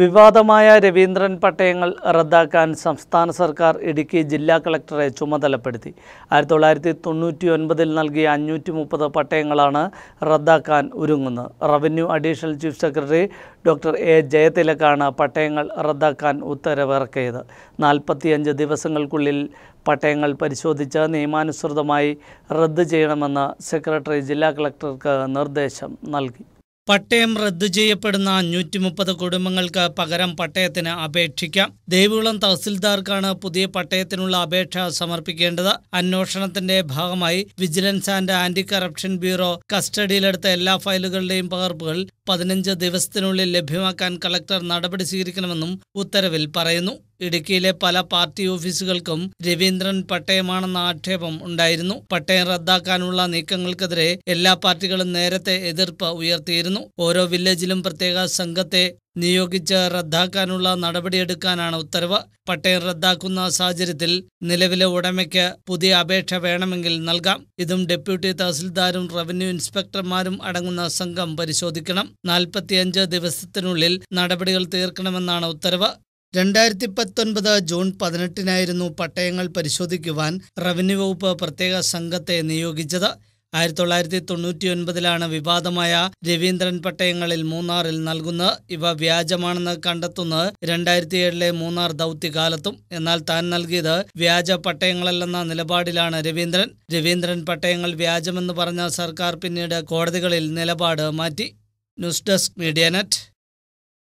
വിവാദമായ രവീന്ദ്രൻ പട്ടയങ്ങൾ റദ്ദാക്കാൻ സംസ്ഥാന സർക്കാർ ഇടുക്കി ജില്ലാ കളക്ടറെ ചുമതലപ്പെടുത്തി ആയിരത്തി തൊള്ളായിരത്തി തൊണ്ണൂറ്റി ഒൻപതിൽ നൽകിയ അഞ്ഞൂറ്റി മുപ്പത് പട്ടയങ്ങളാണ് റദ്ദാക്കാൻ ഒരുങ്ങുന്നത് revenue additional chief secretary doctor A ജയതിലക്കാണ് പട്ടയങ്ങൾ റദ്ദാക്കാൻ ഉത്തരവിറക്കിയത് നാൽപ്പത്തിയഞ്ച് ദിവസങ്ങൾക്കുള്ളിൽ പട്ടയങ്ങൾ പരിശോധിച്ച് നിയമാനുസൃതമായി റദ്ദ് ചെയ്യണമെന്ന് സെക്രട്ടറി ജില്ലാ കളക്ടർക്ക് നിർദ്ദേശം നൽകി പട്ടയം റദ്ദു ചെയ്യപ്പെടുന്ന അഞ്ഞൂറ്റി മുപ്പത് കുടുംബങ്ങൾക്ക് പകരം പട്ടയത്തിന് അപേക്ഷിക്കാം ദേവികുളം തഹസിൽദാർക്കാണ് പുതിയ പട്ടയത്തിനുള്ള അപേക്ഷ സമർപ്പിക്കേണ്ടത് അന്വേഷണത്തിന്റെ ഭാഗമായി vigilance and anti corruption bureau കസ്റ്റഡിയിലെടുത്ത എല്ലാ ഫയലുകളുടെയും പകർപ്പുകൾ പതിനഞ്ച് ദിവസത്തിനുള്ളിൽ ലഭ്യമാക്കാൻ കളക്ടർ നടപടി സ്വീകരിക്കണമെന്നും ഉത്തരവിൽ പറയുന്നു ഇടുക്കിയിലെ പല പാർട്ടി ഓഫീസുകൾക്കും രവീന്ദ്രൻ പട്ടയമാണെന്ന ആക്ഷേപം ഉണ്ടായിരുന്നു പട്ടയം റദ്ദാക്കാനുള്ള നീക്കങ്ങൾക്കെതിരെ എല്ലാ പാർട്ടികളും നേരത്തെ എതിർപ്പ് ഉയർത്തിയിരുന്നു ഓരോ വില്ലേജിലും പ്രത്യേക സംഘത്തെ നിയോഗിച്ച് റദ്ദാക്കാനുള്ള നടപടിയെടുക്കാനാണ് ഉത്തരവ് പട്ടയം റദ്ദാക്കുന്ന സാഹചര്യത്തിൽ നിലവിലെ ഉടമയ്ക്ക് പുതിയ അപേക്ഷ വേണമെങ്കിൽ നൽകാം ഇതും ഡെപ്യൂട്ടി തഹസിൽദാരും റവന്യൂ ഇൻസ്പെക്ടർമാരും അടങ്ങുന്ന സംഘം പരിശോധിക്കണം നാൽപ്പത്തിയഞ്ച് ദിവസത്തിനുള്ളിൽ നടപടികൾ തീർക്കണമെന്നാണ് ഉത്തരവ് രണ്ടായിരത്തി പത്തൊൻപത് ജൂൺ പതിനെട്ടിനായിരുന്നു പട്ടയങ്ങൾ പരിശോധിക്കുവാൻ റവന്യൂ വകുപ്പ് പ്രത്യേക സംഘത്തെ നിയോഗിച്ചത് ആയിരത്തി തൊള്ളായിരത്തി തൊണ്ണൂറ്റി ഒൻപതിലാണ് വിവാദമായ രവീന്ദ്രൻ പട്ടയങ്ങളിൽ മൂന്നാറിൽ നൽകുന്ന ഇവ വ്യാജമാണെന്ന് കണ്ടെത്തുന്നത് രണ്ടായിരത്തി ഏഴിലെ മൂന്നാർ ദൗത്യകാലത്തും എന്നാൽ താൻ നൽകിയത് വ്യാജ പട്ടയങ്ങളല്ലെന്ന നിലപാടിലാണ് രവീന്ദ്രൻ രവീന്ദ്രൻ പട്ടയങ്ങൾ വ്യാജമെന്ന് പറഞ്ഞ സർക്കാർ പിന്നീട് കോടതികളിൽ നിലപാട് മാറ്റി ന്യൂസ് ഡെസ്ക് മീഡിയ നെറ്റ്